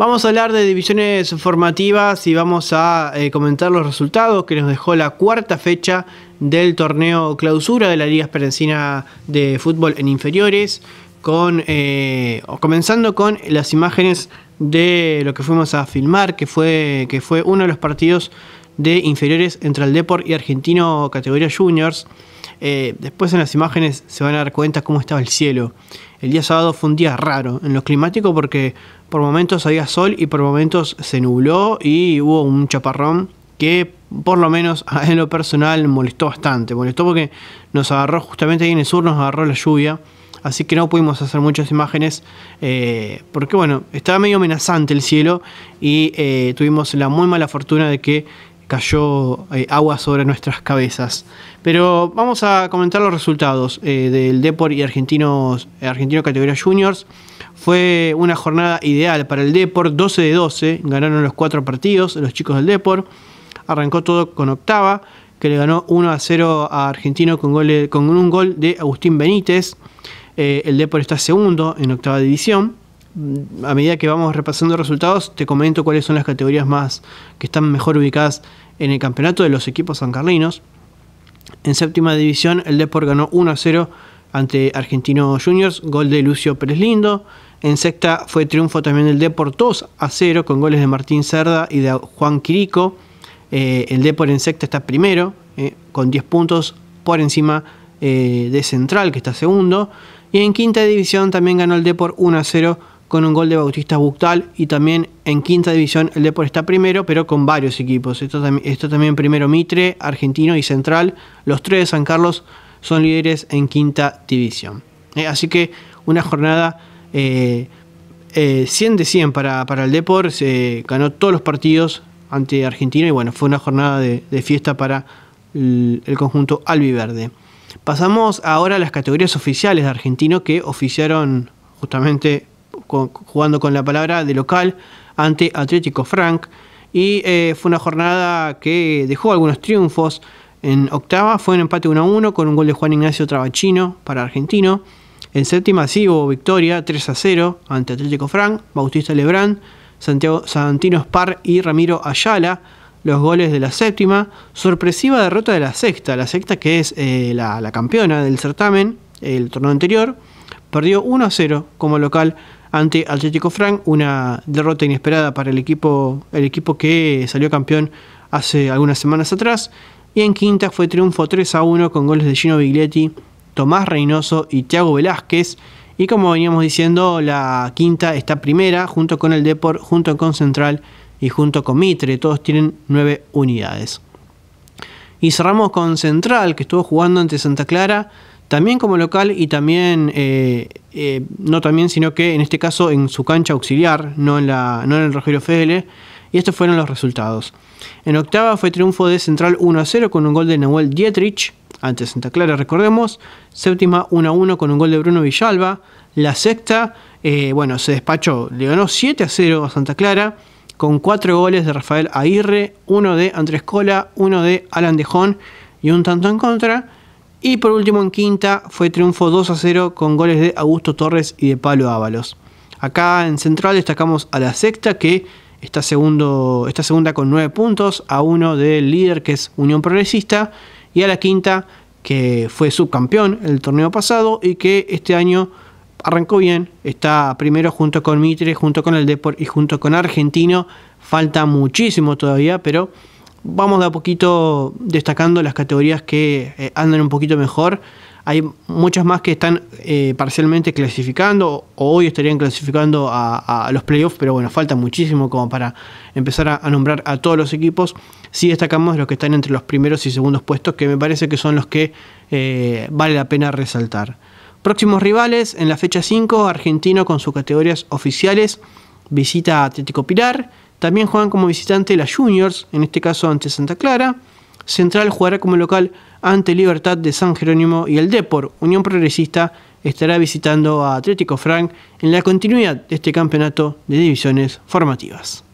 Vamos a hablar de divisiones formativas y vamos a eh, comentar los resultados que nos dejó la cuarta fecha del torneo clausura de la Liga Esperencina de Fútbol en Inferiores, con, eh, comenzando con las imágenes de lo que fuimos a filmar, que fue, que fue uno de los partidos de inferiores entre el Deport y Argentino categoría juniors. Eh, después en las imágenes se van a dar cuenta cómo estaba el cielo. El día sábado fue un día raro en lo climático porque por momentos había sol y por momentos se nubló y hubo un chaparrón que por lo menos en lo personal molestó bastante. Molestó porque nos agarró justamente ahí en el sur, nos agarró la lluvia. Así que no pudimos hacer muchas imágenes eh, porque bueno, estaba medio amenazante el cielo y eh, tuvimos la muy mala fortuna de que cayó eh, agua sobre nuestras cabezas. Pero vamos a comentar los resultados eh, del Depor y Argentinos, eh, Argentino Categoría Juniors. Fue una jornada ideal para el Deport 12 de 12, ganaron los cuatro partidos los chicos del Deport Arrancó todo con octava, que le ganó 1 a 0 a Argentino con, con un gol de Agustín Benítez. el Deport está segundo en octava división. Mm, a medida que vamos repasando resultados, te comento cuáles son las categorías más que están mejor ubicadas en el campeonato de los equipos sancarlinos. En séptima división, el Deport ganó 1 a 0 ante Argentino Juniors, gol de Lucio Pérez Lindo. En sexta fue triunfo también del Deport 2 a 0 con goles de Martín Cerda y de Juan Quirico. Eh, el Deport en sexta está primero, eh, con 10 puntos por encima eh, de Central, que está segundo. Y en quinta división también ganó el Deport 1 a 0 con un gol de Bautista Buctal y también en quinta división el Depor está primero, pero con varios equipos. Esto, también primero Mitre, Argentino y Central. Los tres de San Carlos son líderes en quinta división. Eh, así que una jornada 100 eh, eh, de 100 para, el Depor. Se ganó todos los partidos ante Argentino y bueno, fue una jornada de, fiesta para el, el conjunto albiverde. Pasamos ahora a las categorías oficiales de Argentino que oficiaron justamente jugando con la palabra de local ante Atlético Frank. Y eh, fue una jornada que dejó algunos triunfos. En octava fue un empate 1 a 1 con un gol de Juan Ignacio Trabachino para Argentino. En séptima sí hubo victoria 3 a 0 ante Atlético Frank, Bautista Lebrán, Santiago, Santino Spar y Ramiro Ayala. Los goles de la séptima. Sorpresiva derrota de la sexta. La sexta que es eh, la, la campeona del certamen, el torneo anterior. Perdió 1 a 0 como local ante Atlético Frank, una derrota inesperada para el equipo, el equipo que salió campeón hace algunas semanas atrás. Y en quinta fue triunfo 3 a 1 con goles de Gino Biglietti, Tomás Reynoso y Thiago Velázquez. Y como veníamos diciendo, la quinta está primera junto con el Deport junto con Central y junto con Mitre. Todos tienen nueve unidades. Y cerramos con Central, que estuvo jugando ante Santa Clara también como local y también, eh, eh, no también, sino que en este caso en su cancha auxiliar, no en, la, no en el Rogelio Fedele. Y estos fueron los resultados. En octava fue triunfo de Central 1 a 0 con un gol de Nahuel Dietrich, ante Santa Clara, recordemos. Séptima 1 a 1 con un gol de Bruno Villalba. La sexta, eh, bueno, se despachó, le ganó 7 a 0 a Santa Clara con cuatro goles de Rafael Aguirre, uno de Andrés Cola, uno de Alan Dejón y un tanto en contra. Y por último en quinta fue triunfo 2 a 0 con goles de Augusto Torres y de Pablo Ábalos. Acá en central destacamos a la sexta que está, segundo, está segunda con 9 puntos, a uno del líder que es Unión Progresista y a la quinta que fue subcampeón el torneo pasado y que este año arrancó bien, está primero junto con Mitre, junto con el Deport y junto con Argentino. Falta muchísimo todavía, pero vamos de a poquito destacando las categorías que eh, andan un poquito mejor. Hay muchas más que están eh, parcialmente clasificando, o hoy estarían clasificando a, los playoffs, pero bueno, falta muchísimo como para empezar a, nombrar a todos los equipos. Sí destacamos los que están entre los primeros y segundos puestos, que me parece que son los que eh, vale la pena resaltar. Próximos rivales, en la fecha 5, Argentino con sus categorías oficiales visita a Atlético Pilar, también juegan como visitante las Juniors, en este caso ante Santa Clara. Central jugará como local ante Libertad de San Jerónimo y el Depor. Unión Progresista estará visitando a Atlético Frank en la continuidad de este campeonato de divisiones formativas.